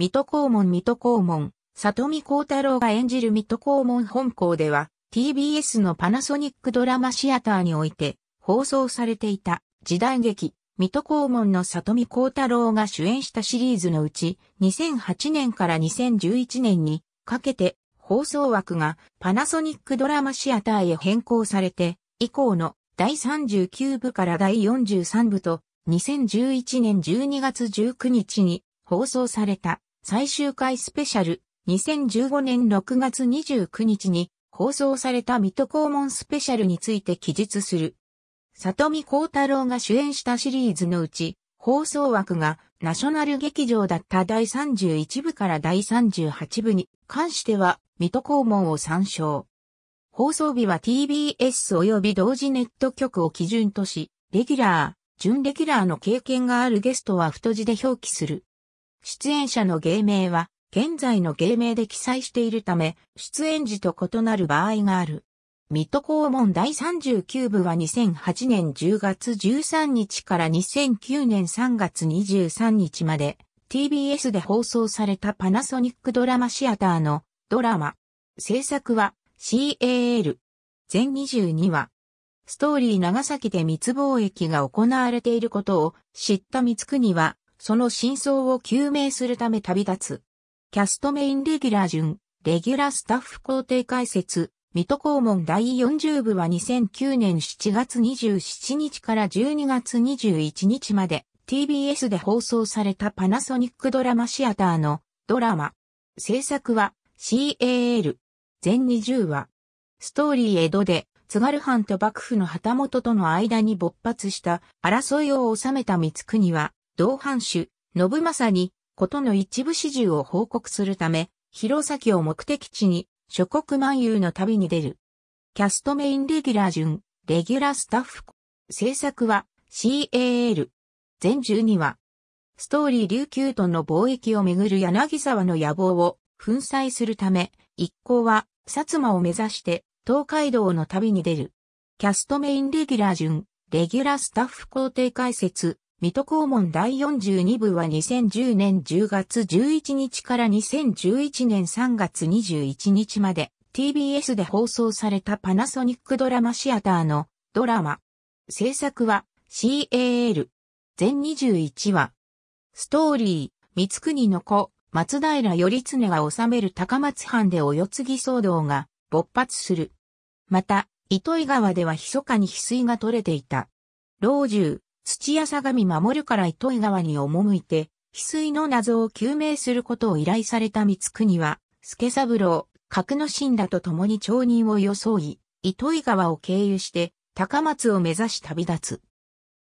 水戸黄門水戸黄門、里見光太郎が演じる水戸黄門本校では、TBS のパナソニックドラマシアターにおいて放送されていた時代劇、水戸黄門の里見光太郎が主演したシリーズのうち、2008年から2011年にかけて放送枠がパナソニックドラマシアターへ変更されて、以降の第39部から第43部と2011年12月19日に放送された最終回スペシャル、2015年6月29日に放送された水戸黄門スペシャルについて記述する。里見光太郎が主演したシリーズのうち、放送枠がナショナル劇場だった第31部から第38部に関しては、水戸黄門を参照。放送日は TBS 及び同時ネット局を基準とし、レギュラー、準レギュラーの経験があるゲストは太字で表記する。出演者の芸名は、現在の芸名で記載しているため、出演時と異なる場合がある。水戸黄門第39部は2008年10月13日から2009年3月23日まで TBS で放送されたパナソニックドラマシアターのドラマ。制作は CAL。全22話。ストーリー長崎で密貿易が行われていることを知った光国はその真相を究明するため旅立つ。キャストメインレギュラー順、レギュラースタッフ工程解説、水戸公門第40部は2009年7月27日から12月21日まで TBS で放送されたパナソニックドラマシアターのドラマ。制作は CAL。全20話。ストーリー江戸で津軽藩と幕府の旗本との間に勃発した争いを収めた三国は同藩主、信政に、ことの一部始終を報告するため、弘前を目的地に、諸国漫遊の旅に出る。キャストメインレギュラー順、レギュラースタッフ。制作は CAL。全12話。ストーリー琉球との貿易をめぐる柳沢の野望を粉砕するため、一行は薩摩を目指して東海道の旅に出る。キャストメインレギュラー順、レギュラースタッフ工程解説、水戸黄門第42部は2010年10月11日から2011年3月21日まで TBS で放送されたパナソニックドラマシアターのドラマ。制作は CAL。全21話。ストーリー、三国の子、松平頼常が治める高松藩でお世継ぎ騒動が勃発する。また、糸井川では密かに翡翠が取れていた。老中、土屋相模守るから糸井川に赴いて、翡翠の謎を究明することを依頼された光国は、助三郎、格の神らと共に町人を装い、糸井川を経由して、高松を目指し旅立つ。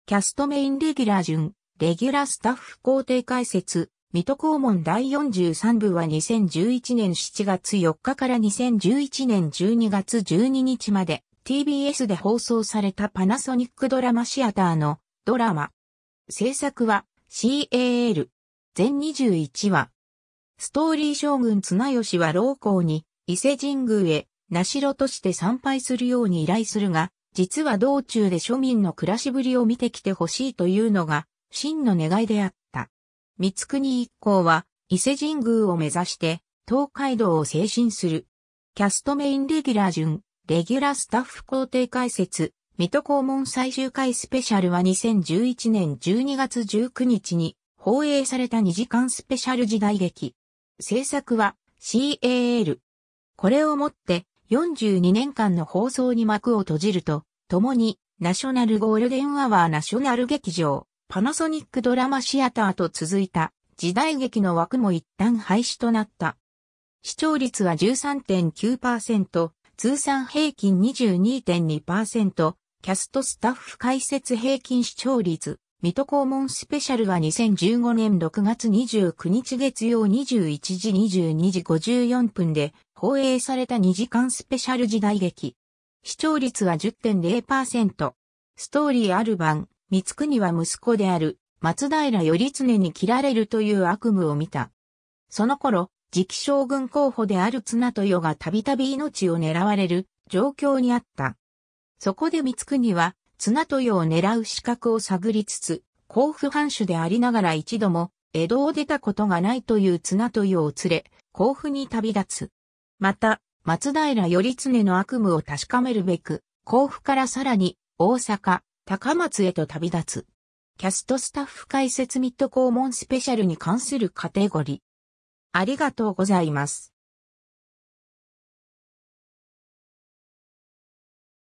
キャストメインレギュラー順、レギュラースタッフ工程解説、水戸黄門第43部は2011年7月4日から2011年12月12日まで TBS で放送されたパナソニックドラマシアターのドラマ。制作は CAL。全21話。ストーリー将軍綱吉は老公に伊勢神宮へ名城として参拝するように依頼するが、実は道中で庶民の暮らしぶりを見てきてほしいというのが真の願いであった。三国一行は伊勢神宮を目指して東海道を精進する。キャストメインレギュラー順、レギュラースタッフ工程解説、水戸黄門最終回スペシャルは2011年12月19日に放映された2時間スペシャル時代劇。制作は CAL。これをもって42年間の放送に幕を閉じると、共にナショナルゴールデンアワーナショナル劇場、パナソニックドラマシアターと続いた時代劇の枠も一旦廃止となった。視聴率は13.9%、通算平均22.2%、キャストスタッフ解説平均視聴率、水戸黄門スペシャルは2015年6月29日月曜21時22時54分で放映された2時間スペシャル時代劇。視聴率は10.0%。ストーリーある晩、三国は息子である松平頼常に切られるという悪夢を見た。その頃、次期将軍候補である綱豊がたびたび命を狙われる状況にあった。そこでつ国は綱豊を狙う資格を探りつつ、甲府藩主でありながら一度も江戸を出たことがないという綱豊を連れ、甲府に旅立つ。また、松平頼常の悪夢を確かめるべく、甲府からさらに大阪、高松へと旅立つ。キャストスタッフ解説ミッド公門スペシャルに関するカテゴリー。ありがとうございます。